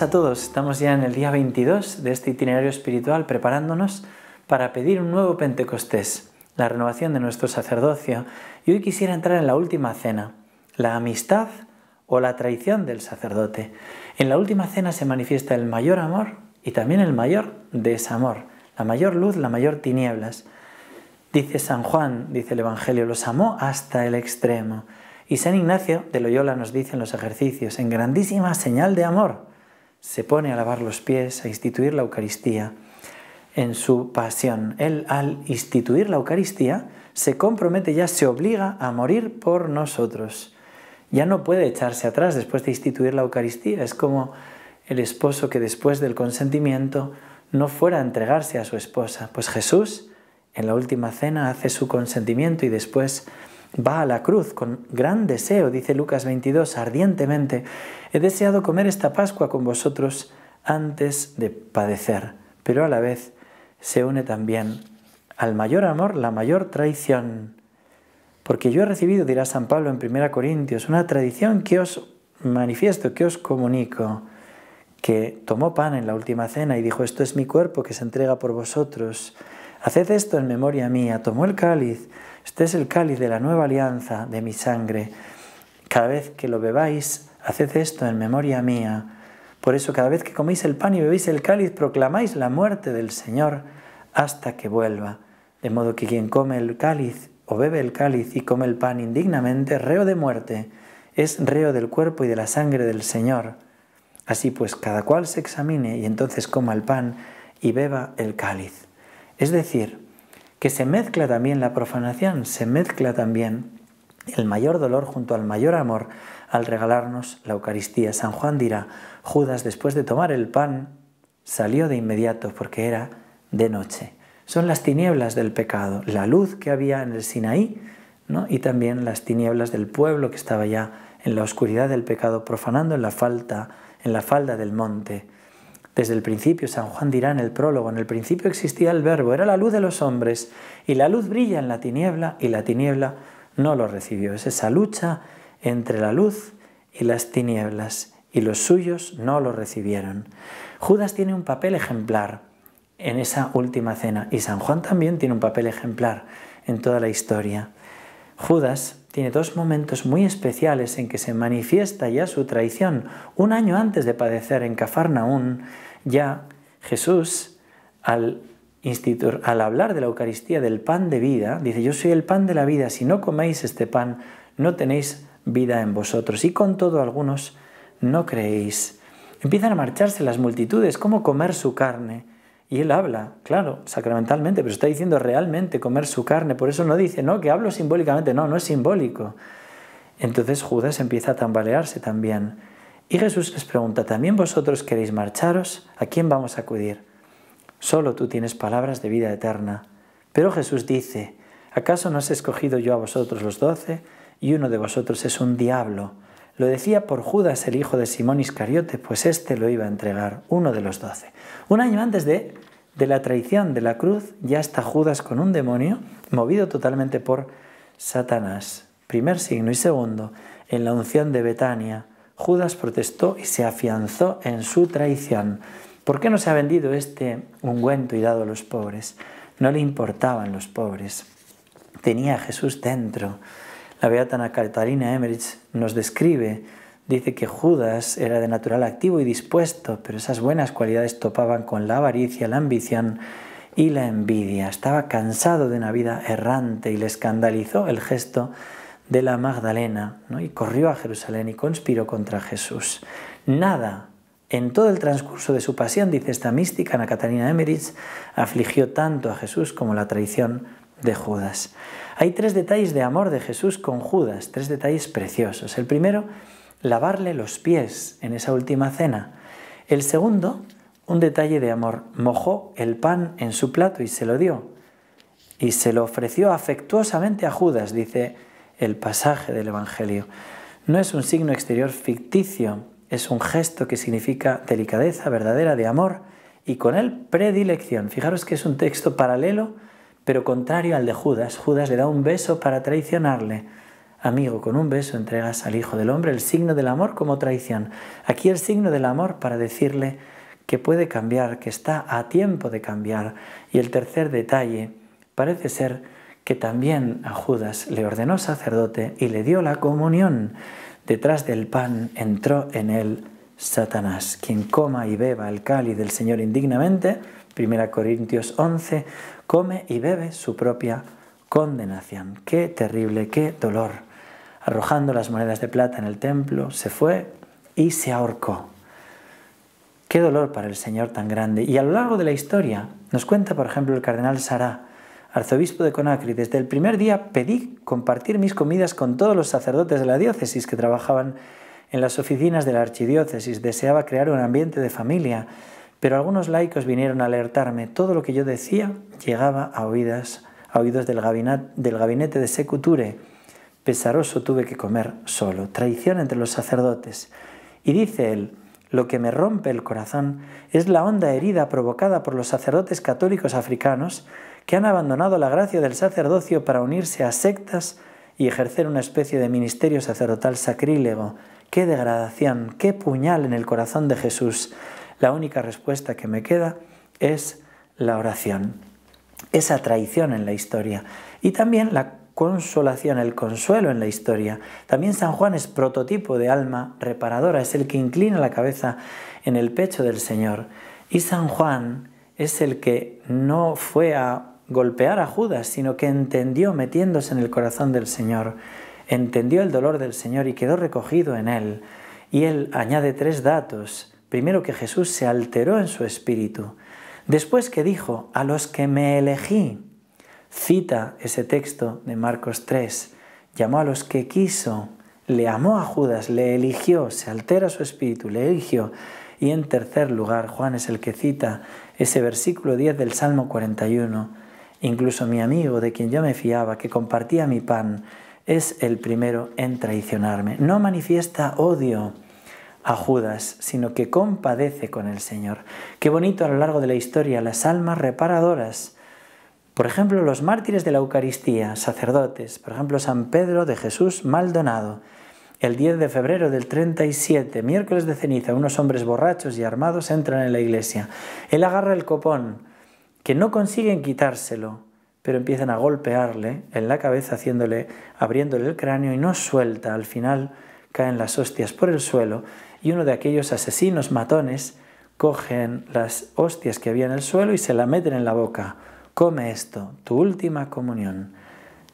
a todos. Estamos ya en el día 22 de este itinerario espiritual preparándonos para pedir un nuevo Pentecostés, la renovación de nuestro sacerdocio. Y hoy quisiera entrar en la última cena, la amistad o la traición del sacerdote. En la última cena se manifiesta el mayor amor y también el mayor desamor, la mayor luz, la mayor tinieblas. Dice San Juan, dice el Evangelio, los amó hasta el extremo. Y San Ignacio de Loyola nos dice en los ejercicios, en grandísima señal de amor, se pone a lavar los pies, a instituir la Eucaristía en su pasión. Él al instituir la Eucaristía se compromete, ya se obliga a morir por nosotros. Ya no puede echarse atrás después de instituir la Eucaristía. Es como el esposo que después del consentimiento no fuera a entregarse a su esposa. Pues Jesús en la última cena hace su consentimiento y después va a la cruz con gran deseo, dice Lucas 22, ardientemente, he deseado comer esta Pascua con vosotros antes de padecer, pero a la vez se une también al mayor amor, la mayor traición. Porque yo he recibido, dirá San Pablo en 1 Corintios, una tradición que os manifiesto, que os comunico, que tomó pan en la última cena y dijo, esto es mi cuerpo que se entrega por vosotros. Haced esto en memoria mía. Tomó el cáliz. Este es el cáliz de la nueva alianza de mi sangre. Cada vez que lo bebáis, haced esto en memoria mía. Por eso cada vez que coméis el pan y bebéis el cáliz, proclamáis la muerte del Señor hasta que vuelva. De modo que quien come el cáliz o bebe el cáliz y come el pan indignamente, reo de muerte, es reo del cuerpo y de la sangre del Señor. Así pues, cada cual se examine y entonces coma el pan y beba el cáliz. Es decir, que se mezcla también la profanación, se mezcla también el mayor dolor junto al mayor amor al regalarnos la Eucaristía. San Juan dirá, Judas después de tomar el pan salió de inmediato porque era de noche. Son las tinieblas del pecado, la luz que había en el Sinaí y también las tinieblas del pueblo que estaba ya en la oscuridad del pecado, profanando en la en la falda del monte desde el principio, San Juan dirá en el prólogo, en el principio existía el verbo, era la luz de los hombres, y la luz brilla en la tiniebla, y la tiniebla no lo recibió. Es esa lucha entre la luz y las tinieblas, y los suyos no lo recibieron. Judas tiene un papel ejemplar en esa última cena, y San Juan también tiene un papel ejemplar en toda la historia. Judas tiene dos momentos muy especiales en que se manifiesta ya su traición. Un año antes de padecer en Cafarnaún, ya Jesús, al, al hablar de la Eucaristía del pan de vida, dice, yo soy el pan de la vida, si no coméis este pan, no tenéis vida en vosotros. Y con todo algunos no creéis. Empiezan a marcharse las multitudes, ¿cómo comer su carne? Y él habla, claro, sacramentalmente, pero está diciendo realmente comer su carne. Por eso no dice, no, que hablo simbólicamente. No, no es simbólico. Entonces Judas empieza a tambalearse también. Y Jesús les pregunta, ¿también vosotros queréis marcharos? ¿A quién vamos a acudir? Solo tú tienes palabras de vida eterna. Pero Jesús dice, ¿acaso no has escogido yo a vosotros los doce y uno de vosotros es un diablo? Lo decía por Judas, el hijo de Simón Iscariote, pues éste lo iba a entregar, uno de los doce. Un año antes de, de la traición de la cruz, ya está Judas con un demonio, movido totalmente por Satanás. Primer signo y segundo, en la unción de Betania, Judas protestó y se afianzó en su traición. ¿Por qué no se ha vendido este ungüento y dado a los pobres? No le importaban los pobres. Tenía a Jesús dentro. La Beata Catalina Emmerich nos describe, dice que Judas era de natural activo y dispuesto, pero esas buenas cualidades topaban con la avaricia, la ambición y la envidia. Estaba cansado de una vida errante y le escandalizó el gesto de la Magdalena y corrió a Jerusalén y conspiró contra Jesús. Nada en todo el transcurso de su pasión, dice esta mística Ana Catalina Emmerich, afligió tanto a Jesús como la traición de Judas. Hay tres detalles de amor de Jesús con Judas, tres detalles preciosos. El primero, lavarle los pies en esa última cena. El segundo, un detalle de amor, mojó el pan en su plato y se lo dio. Y se lo ofreció afectuosamente a Judas, dice el pasaje del Evangelio. No es un signo exterior ficticio, es un gesto que significa delicadeza verdadera de amor y con él predilección. Fijaros que es un texto paralelo pero contrario al de Judas, Judas le da un beso para traicionarle. Amigo, con un beso entregas al Hijo del Hombre el signo del amor como traición. Aquí el signo del amor para decirle que puede cambiar, que está a tiempo de cambiar. Y el tercer detalle parece ser que también a Judas le ordenó sacerdote y le dio la comunión. Detrás del pan entró en él Satanás. Quien coma y beba el cáliz del Señor indignamente, 1 Corintios 11, come y bebe su propia condenación. Qué terrible, qué dolor. Arrojando las monedas de plata en el templo, se fue y se ahorcó. Qué dolor para el Señor tan grande. Y a lo largo de la historia nos cuenta, por ejemplo, el cardenal Sará, arzobispo de Conacri, desde el primer día pedí compartir mis comidas con todos los sacerdotes de la diócesis que trabajaban en las oficinas de la archidiócesis. Deseaba crear un ambiente de familia pero algunos laicos vinieron a alertarme. Todo lo que yo decía llegaba a, oídas, a oídos del, del gabinete de Secuture. Pesaroso tuve que comer solo. Traición entre los sacerdotes. Y dice él, lo que me rompe el corazón es la honda herida provocada por los sacerdotes católicos africanos que han abandonado la gracia del sacerdocio para unirse a sectas y ejercer una especie de ministerio sacerdotal sacrílego. ¡Qué degradación! ¡Qué puñal en el corazón de Jesús! la única respuesta que me queda es la oración, esa traición en la historia y también la consolación, el consuelo en la historia. También San Juan es prototipo de alma reparadora, es el que inclina la cabeza en el pecho del Señor. Y San Juan es el que no fue a golpear a Judas, sino que entendió metiéndose en el corazón del Señor, entendió el dolor del Señor y quedó recogido en él. Y él añade tres datos Primero que Jesús se alteró en su espíritu. Después que dijo, a los que me elegí, cita ese texto de Marcos 3, llamó a los que quiso, le amó a Judas, le eligió, se altera su espíritu, le eligió. Y en tercer lugar, Juan es el que cita ese versículo 10 del Salmo 41. Incluso mi amigo, de quien yo me fiaba, que compartía mi pan, es el primero en traicionarme. No manifiesta odio, a Judas, sino que compadece con el Señor. Qué bonito a lo largo de la historia las almas reparadoras. Por ejemplo, los mártires de la Eucaristía, sacerdotes, por ejemplo, San Pedro de Jesús Maldonado. El 10 de febrero del 37, miércoles de ceniza, unos hombres borrachos y armados entran en la iglesia. Él agarra el copón, que no consiguen quitárselo, pero empiezan a golpearle en la cabeza, haciéndole, abriéndole el cráneo y no suelta. Al final caen las hostias por el suelo y uno de aquellos asesinos matones cogen las hostias que había en el suelo y se la meten en la boca. Come esto, tu última comunión.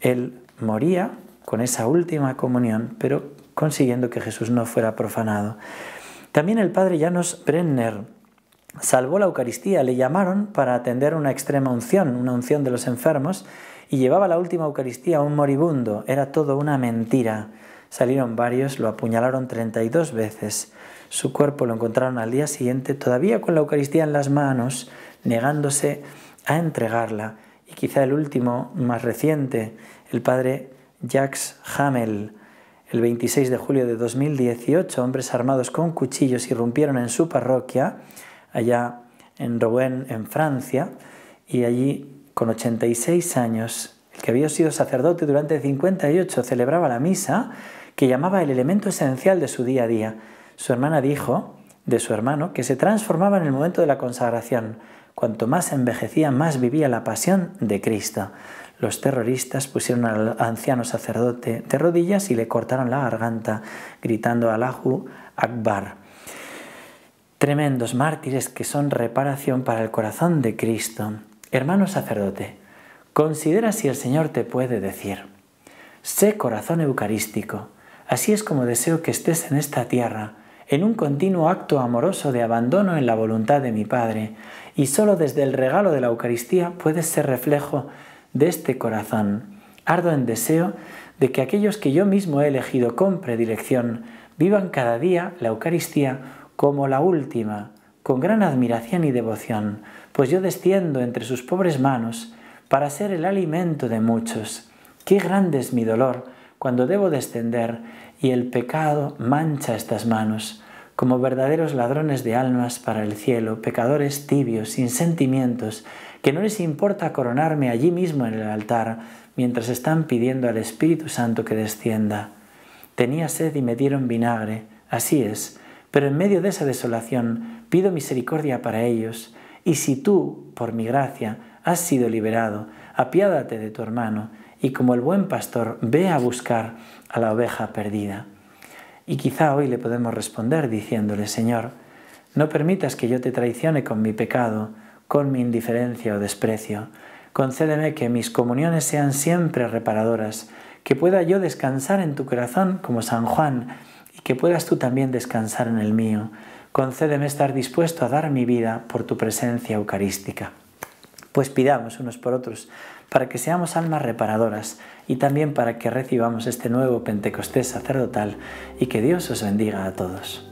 Él moría con esa última comunión, pero consiguiendo que Jesús no fuera profanado. También el padre Janos Brenner salvó la Eucaristía, le llamaron para atender una extrema unción, una unción de los enfermos, y llevaba la última Eucaristía a un moribundo. Era todo una mentira. Salieron varios, lo apuñalaron 32 veces. Su cuerpo lo encontraron al día siguiente todavía con la Eucaristía en las manos, negándose a entregarla. Y quizá el último, más reciente, el padre Jacques Hamel. El 26 de julio de 2018, hombres armados con cuchillos irrumpieron en su parroquia, allá en Rouen, en Francia, y allí, con 86 años, el que había sido sacerdote durante 58, celebraba la misa que llamaba el elemento esencial de su día a día. Su hermana dijo de su hermano que se transformaba en el momento de la consagración. Cuanto más envejecía, más vivía la pasión de Cristo. Los terroristas pusieron al anciano sacerdote de rodillas y le cortaron la garganta, gritando Allahu Akbar. Tremendos mártires que son reparación para el corazón de Cristo. Hermano sacerdote, considera si el Señor te puede decir, sé corazón eucarístico, Así es como deseo que estés en esta tierra, en un continuo acto amoroso de abandono en la voluntad de mi Padre, y solo desde el regalo de la Eucaristía puedes ser reflejo de este corazón. Ardo en deseo de que aquellos que yo mismo he elegido con predilección vivan cada día la Eucaristía como la última, con gran admiración y devoción, pues yo desciendo entre sus pobres manos para ser el alimento de muchos. Qué grande es mi dolor cuando debo descender y el pecado mancha estas manos, como verdaderos ladrones de almas para el cielo, pecadores tibios, sin sentimientos, que no les importa coronarme allí mismo en el altar, mientras están pidiendo al Espíritu Santo que descienda. Tenía sed y me dieron vinagre, así es, pero en medio de esa desolación pido misericordia para ellos, y si tú, por mi gracia, has sido liberado, apiádate de tu hermano, y como el buen pastor ve a buscar a la oveja perdida. Y quizá hoy le podemos responder diciéndole, Señor, no permitas que yo te traicione con mi pecado, con mi indiferencia o desprecio. Concédeme que mis comuniones sean siempre reparadoras, que pueda yo descansar en tu corazón como San Juan y que puedas tú también descansar en el mío. Concédeme estar dispuesto a dar mi vida por tu presencia eucarística. Pues pidamos unos por otros para que seamos almas reparadoras y también para que recibamos este nuevo Pentecostés sacerdotal y que Dios os bendiga a todos.